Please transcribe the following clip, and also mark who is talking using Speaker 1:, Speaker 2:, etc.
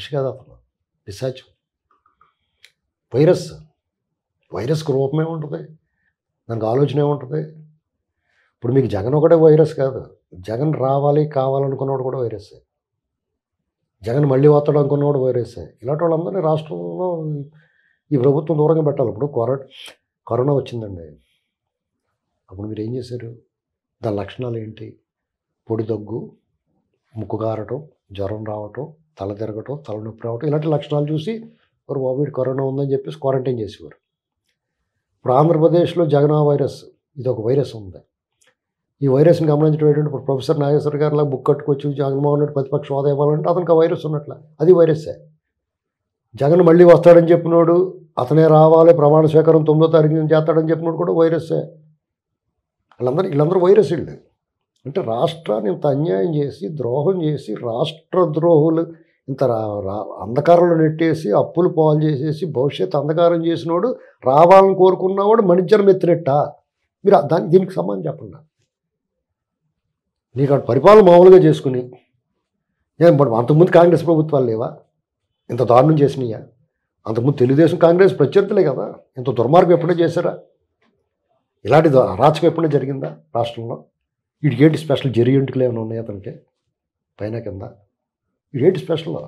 Speaker 1: మనిషి కాదు అతను పిశాచం వైరస్ వైరస్కి రూపమే ఉంటుంది దానికి ఆలోచన ఏముంటుంది ఇప్పుడు మీకు జగన్ ఒకటే వైరస్ కాదు జగన్ రావాలి కావాలనుకున్నవాడు కూడా వైరస్ జగన్ మళ్ళీ వస్తాడు అనుకున్నవాడు వైరస్ ఇలాంటి వాళ్ళందరినీ రాష్ట్రంలో ఈ ప్రభుత్వం దూరంగా పెట్టాలి ఇప్పుడు కరోనా వచ్చిందండి అప్పుడు మీరు ఏం చేశారు దాని లక్షణాలు ఏంటి పొడి దగ్గు ముక్కు కారటం జ్వరం రావటం తల తిరగటం తలనొప్పి రావటం ఇలాంటి లక్షణాలు చూసి వారు కోవిడ్ కరోనా ఉందని చెప్పేసి క్వారంటైన్ చేసేవారు ఇప్పుడు ఆంధ్రప్రదేశ్లో జగనా వైరస్ ఇది ఒక వైరస్ ఉంది ఈ వైరస్ని గమనించడం ఇప్పుడు ప్రొఫెసర్ నాగేశ్వర గారు లాగా బుక్ కట్టుకొచ్చి జగన్మోహన్ రెడ్డి ప్రతిపక్ష హోదా ఇవ్వాలంటే అతనికి ఆ వైరస్ ఉన్నట్ల అది వైరస్సే జగన్ మళ్ళీ వస్తాడని చెప్పినోడు అతనే రావాలి ప్రమాణ స్వీకారం తొమ్మిదో తారీఖు చేస్తాడని చెప్పినోడు కూడా వైరస్సే వీళ్ళందరూ వీళ్ళందరూ వైరస్ వీళ్ళు అంటే రాష్ట్రాన్ని ఇంత అన్యాయం చేసి ద్రోహం చేసి రాష్ట్ర ద్రోహులు ఇంత రా అంధకారంలో నెట్టేసి అప్పులు పాలు చేసేసి భవిష్యత్తు అంధకారం చేసినోడు రావాలని కోరుకున్నవాడు మణిజ్జనం ఎత్తినట్ట మీరు దాని దీనికి సమానం చెప్పండి నీకు అటు పరిపాలన మామూలుగా చేసుకుని బట్ అంతకుముందు కాంగ్రెస్ ప్రభుత్వాలు లేవా ఇంత దారుణం చేసినాయా అంతకుముందు తెలుగుదేశం కాంగ్రెస్ ప్రత్యర్థులే కదా ఇంత దుర్మార్గం ఎప్పుడో చేశారా ఇలాంటి అరాచకం ఎప్పుడో జరిగిందా రాష్ట్రంలో వీడికి ఏంటి స్పెషల్ జెరియంటుకులు ఏమైనా ఉన్నాయా అతనికి పైన కింద వీడు ఏంటి స్పెషల్